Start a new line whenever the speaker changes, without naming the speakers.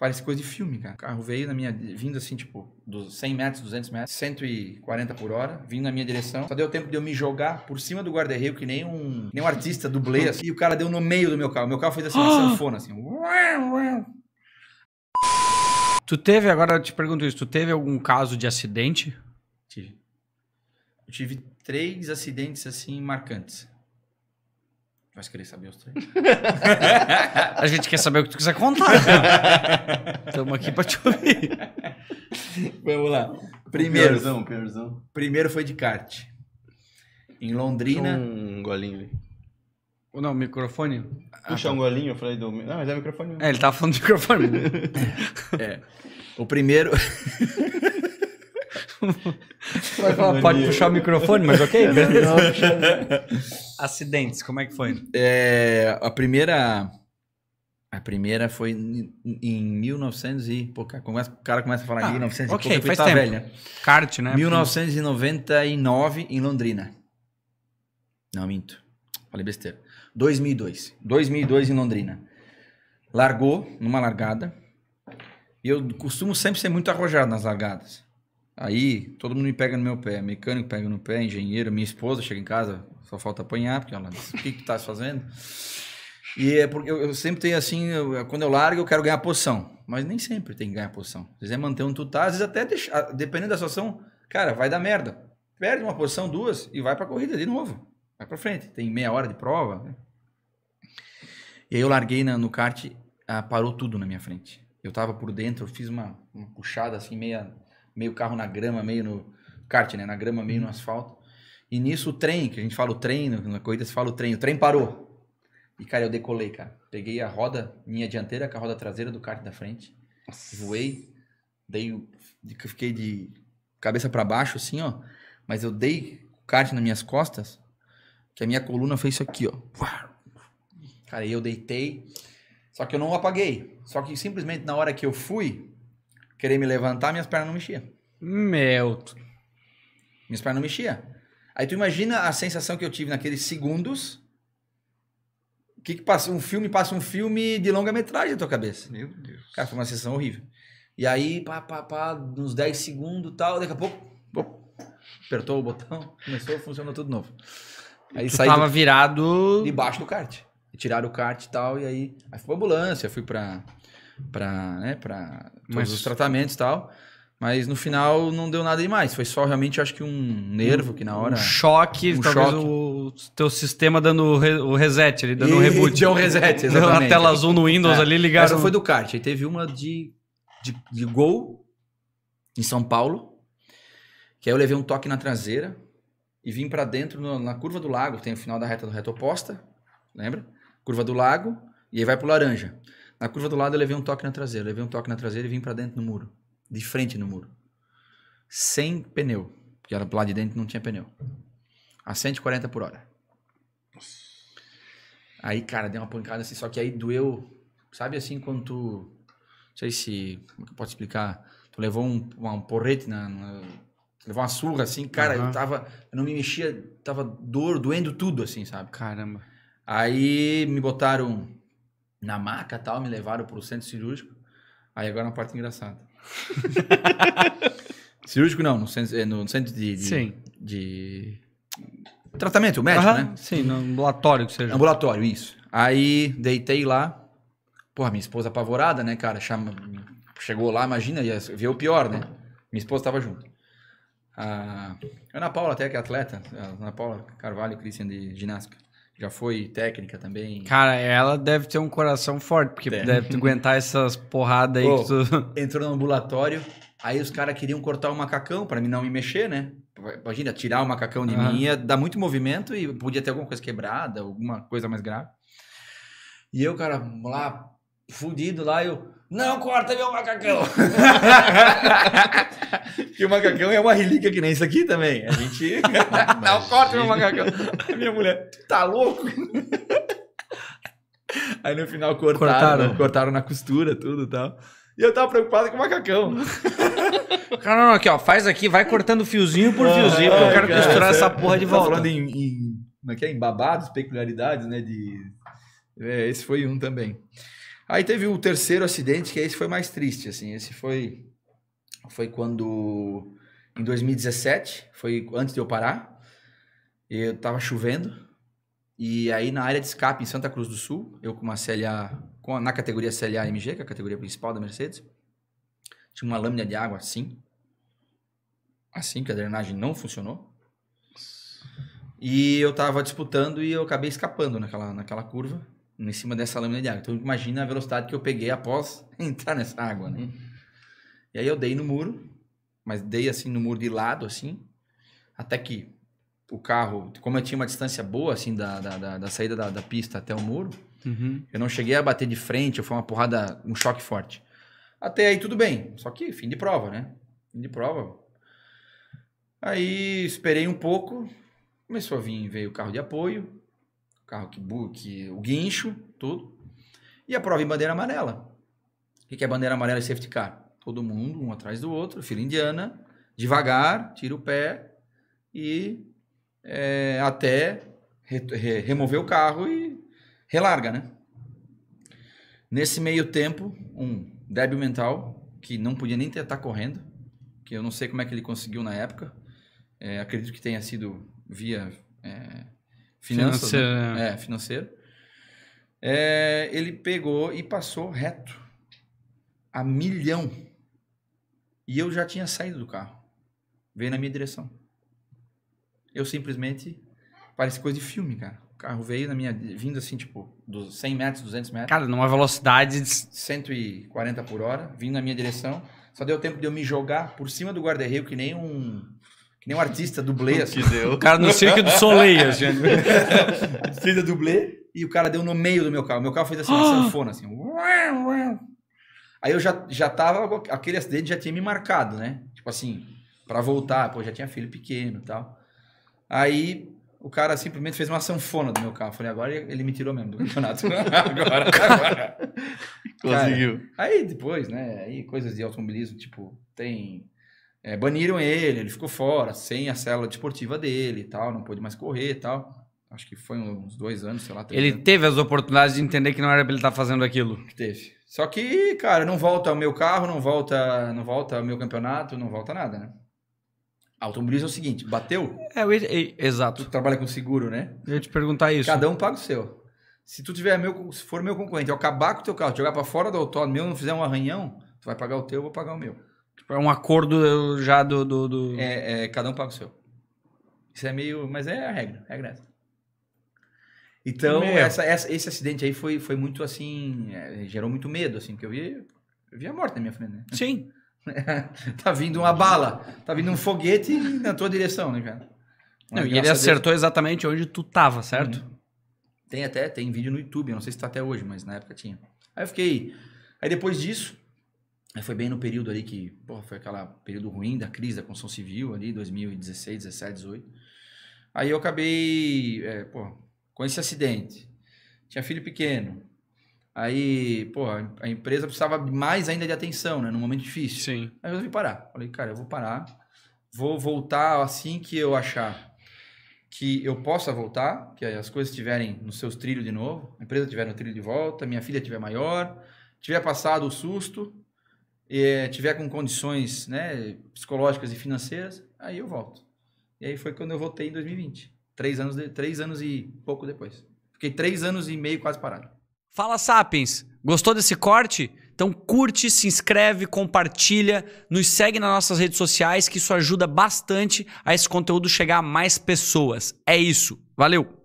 Parece coisa de filme, cara. O carro veio na minha. vindo assim, tipo, dos 100 metros, 200 metros, 140 por hora, vindo na minha direção. Só deu tempo de eu me jogar por cima do guarda-reio, que nem um, nem um artista dublê, assim, E o cara deu no meio do meu carro. Meu carro fez assim,
uma sanfona, assim. Tu teve, agora eu te pergunto isso, tu teve algum caso de acidente?
Tive. Eu tive três acidentes, assim, marcantes vai querer saber os três
a gente quer saber o que tu quiser contar. Estamos aqui para te ouvir. Vamos lá. Primeiro. Piorzão, piorzão.
Primeiro foi de kart. Em Londrina.
Um golinho ali. Não, microfone. Puxa ah, tá. um golinho, eu falei do. Não, mas é microfone É, ele tava falando de microfone. é. O primeiro. Vai falar, pode puxar o microfone, mas ok, Acidentes, como é
que foi? É, a primeira. A primeira foi em, em 1900 e... Pô, o cara começa a falar ah, 1900 okay, e pouco, faz tá tempo. velha. Kart, né? 1999 em Londrina. Não, minto. Falei besteira. 2002. 2002 em Londrina. Largou numa largada. E eu costumo sempre ser muito arrojado nas largadas. Aí todo mundo me pega no meu pé, mecânico pega no pé, engenheiro, minha esposa chega em casa, só falta apanhar, porque ela diz, o que que tá se tá fazendo? E é porque eu, eu sempre tenho assim, eu, quando eu largo eu quero ganhar posição, mas nem sempre tem que ganhar posição. Às vezes é manter um tutá, às vezes até deixar, ah, dependendo da situação, cara, vai dar merda. Perde uma posição, duas e vai pra corrida de novo. Vai pra frente, tem meia hora de prova. Né? E aí eu larguei na, no kart, ah, parou tudo na minha frente. Eu tava por dentro, eu fiz uma, uma puxada assim meia meio carro na grama, meio no kart, né? Na grama, meio no uhum. asfalto. E nisso o trem, que a gente fala o trem, na corrida se fala o trem, o trem parou. E, cara, eu decolei, cara. Peguei a roda, minha dianteira com a roda traseira do kart da frente. Nossa. Voei. Dei. Fiquei de cabeça para baixo, assim, ó. Mas eu dei o kart nas minhas costas, que a minha coluna fez isso aqui, ó. Cara, eu deitei. Só que eu não apaguei. Só que simplesmente na hora que eu fui, querer me levantar, minhas pernas não mexiam.
Meu.
Minhas pernas não mexiam. Aí tu imagina a sensação que eu tive naqueles segundos. Que, que passa um filme, passa um filme de longa metragem na tua cabeça. Meu Deus. Cara, foi uma sensação horrível. E aí, pá, pá, pá, uns 10 segundos tal, daqui a pouco, pô, apertou o botão, começou, funcionou tudo novo. Aí tu tava do,
virado
debaixo do kart. tiraram o kart e tal, e aí, aí foi ambulância, fui pra para né, pra todos Mas... os tratamentos e tal. Mas no final não deu nada demais. Foi só realmente, acho que um nervo que na hora. Um choque, um talvez choque.
o teu sistema dando o reset, ele dando e... um reboot. Deu um reset, exatamente. Deu tela azul no Windows é. ali ligado Essa foi do
kart. Aí teve uma de, de, de gol em São Paulo. Que aí eu levei um toque na traseira e vim para dentro no, na curva do lago. Tem o final da reta do reta oposta, lembra? Curva do lago e aí vai pro laranja. Na curva do lado eu levei um toque na traseira, levei um toque na traseira e vim para dentro do muro, de frente no muro. Sem pneu, porque era lá de dentro não tinha pneu. A 140 por hora. Aí, cara, deu uma pancada assim, só que aí doeu, sabe assim quando tu, não sei se, como é que eu posso explicar, tu levou um, um porrete na, na levou uma surra assim, cara, uhum. eu tava, eu não me mexia, tava dor, doendo tudo assim, sabe? Caramba. Aí me botaram na maca tal, me levaram para o centro cirúrgico. Aí agora é uma parte engraçada. cirúrgico não, no centro, é, no centro de, de, Sim. de tratamento médico, né? Sim, no ambulatório que seja. Ambulatório, isso. Aí deitei lá. Porra, minha esposa apavorada, né, cara? Chama, chegou lá, imagina, ia ver o pior, né? Minha esposa estava junto. A ah, Ana Paula, até que é atleta, a ah, Ana Paula Carvalho, Cristian de ginástica. Já foi técnica também.
Cara, ela deve ter um coração forte, porque deve, é. deve aguentar essas porradas aí Pô, que tu.
Entrou no ambulatório, aí os caras queriam cortar o macacão para mim não me mexer, né? Imagina, tirar o macacão de ah. mim ia dar muito movimento e podia ter alguma coisa quebrada, alguma coisa mais grave. E eu, cara, lá, fudido lá, eu.
Não corta meu macacão.
que o macacão é uma relíquia que nem isso aqui também. A gente.
Não, não corta meu macacão. A minha mulher, tu tá louco?
Aí no final cortaram, cortaram, né? cortaram na costura, tudo e tal. E eu tava preocupado com o macacão. Cara, não, aqui, ó, faz aqui, vai cortando fiozinho por fiozinho, porque eu quero cara, costurar essa porra de tá volta. falando em, em, como é que é? em babados, peculiaridades, né? De... É, esse foi um também. Aí teve o terceiro acidente, que esse foi mais triste, assim. Esse foi foi quando em 2017, foi antes de eu parar. Eu tava chovendo e aí na área de escape em Santa Cruz do Sul, eu com uma CLA com a, na categoria CLA MG, que é a categoria principal da Mercedes, tinha uma lâmina de água assim. Assim que a drenagem não funcionou. E eu tava disputando e eu acabei escapando naquela naquela curva em cima dessa lâmina de água. Então imagina a velocidade que eu peguei após entrar nessa água, né? Uhum. E aí eu dei no muro, mas dei assim no muro de lado, assim, até que o carro, como eu tinha uma distância boa, assim, da, da, da, da saída da, da, pista até o muro, uhum. eu não cheguei a bater de frente, foi uma porrada, um choque forte. Até aí tudo bem, só que fim de prova, né? Fim de prova. Aí esperei um pouco, começou a vir, veio o carro de apoio, carro que, que o guincho, tudo. E a prova em bandeira amarela. O que é bandeira amarela e safety car? Todo mundo, um atrás do outro, fila indiana, devagar, tira o pé e é, até re, re, remover o carro e relarga, né? Nesse meio tempo, um débil mental, que não podia nem tentar correndo, que eu não sei como é que ele conseguiu na época, é, acredito que tenha sido via é, financeiro. Né? É, financeiro. É, ele pegou e passou reto a milhão. E eu já tinha saído do carro. Veio na minha direção. Eu simplesmente. Parece coisa de filme, cara. O carro veio na minha. Vindo assim, tipo, dos 100 metros, 200 metros. Cara, numa velocidade. De... 140 por hora. Vindo na minha direção. Só deu tempo de eu me jogar por cima do guarda-reio, que nem um nem um artista dublê. Assim. O cara no circo do Soleil, assim. artista dublê. E o cara deu no meio do meu carro. Meu carro fez assim, uma ah! sanfona, assim. Aí eu já, já tava. Aquele acidente já tinha me marcado, né? Tipo assim, para voltar, pô, já tinha filho pequeno e tal. Aí o cara simplesmente fez uma sanfona do meu carro. Falei, agora ele me tirou mesmo do campeonato. agora, agora. Conseguiu. Cara, aí depois, né? Aí coisas de automobilismo, tipo, tem é, baniram ele, ele ficou fora, sem a célula desportiva dele e tal, não pôde mais correr e tal. Acho que foi uns dois anos, sei lá. Ele anos.
teve as oportunidades de entender que não era pra ele estar tá fazendo aquilo. Teve.
Só que, cara, não volta o meu carro, não volta não volta o meu campeonato, não volta nada, né? Automobilismo é o seguinte, bateu? É, eu, eu, eu, exato. Tu trabalha com seguro, né? Eu ia te perguntar isso. Cada um paga o seu. Se tu tiver meu, se for meu concorrente, eu acabar com o teu carro, jogar para fora do autódromo, meu não fizer um arranhão, tu vai pagar o teu, eu vou pagar o meu.
Tipo, é um acordo já do. do, do... É, é, cada um paga
o seu. Isso é meio. Mas é a regra, é a regra
Então, essa,
essa, esse acidente aí foi, foi muito assim. É, gerou muito medo, assim, porque eu vi, eu vi a morte na minha frente, né? Sim. tá vindo uma bala, tá vindo um foguete na tua direção, né, cara? Não, e ele acertou
Deus. exatamente onde tu tava, certo? Uhum.
Tem até, tem vídeo no YouTube, não sei se tá até hoje, mas na época tinha. Aí eu fiquei. Aí depois disso, Aí foi bem no período ali que, pô, foi aquele período ruim da crise da construção civil ali, 2016, 17, 18. Aí eu acabei, é, com esse acidente. Tinha filho pequeno. Aí, pô a empresa precisava mais ainda de atenção, né? Num momento difícil. Sim. Aí eu resolvi parar. Falei, cara, eu vou parar. Vou voltar assim que eu achar que eu possa voltar, que as coisas estiverem nos seus trilhos de novo, a empresa estiver no trilho de volta, minha filha estiver maior, tiver passado o susto, é, tiver com condições né, psicológicas e financeiras, aí eu volto. E aí foi quando eu voltei em 2020. Três anos, de, três anos e pouco depois. Fiquei três
anos e meio quase parado. Fala, Sapiens! Gostou desse corte? Então curte, se inscreve, compartilha, nos segue nas nossas redes sociais, que isso ajuda bastante a esse conteúdo chegar a mais pessoas. É isso. Valeu!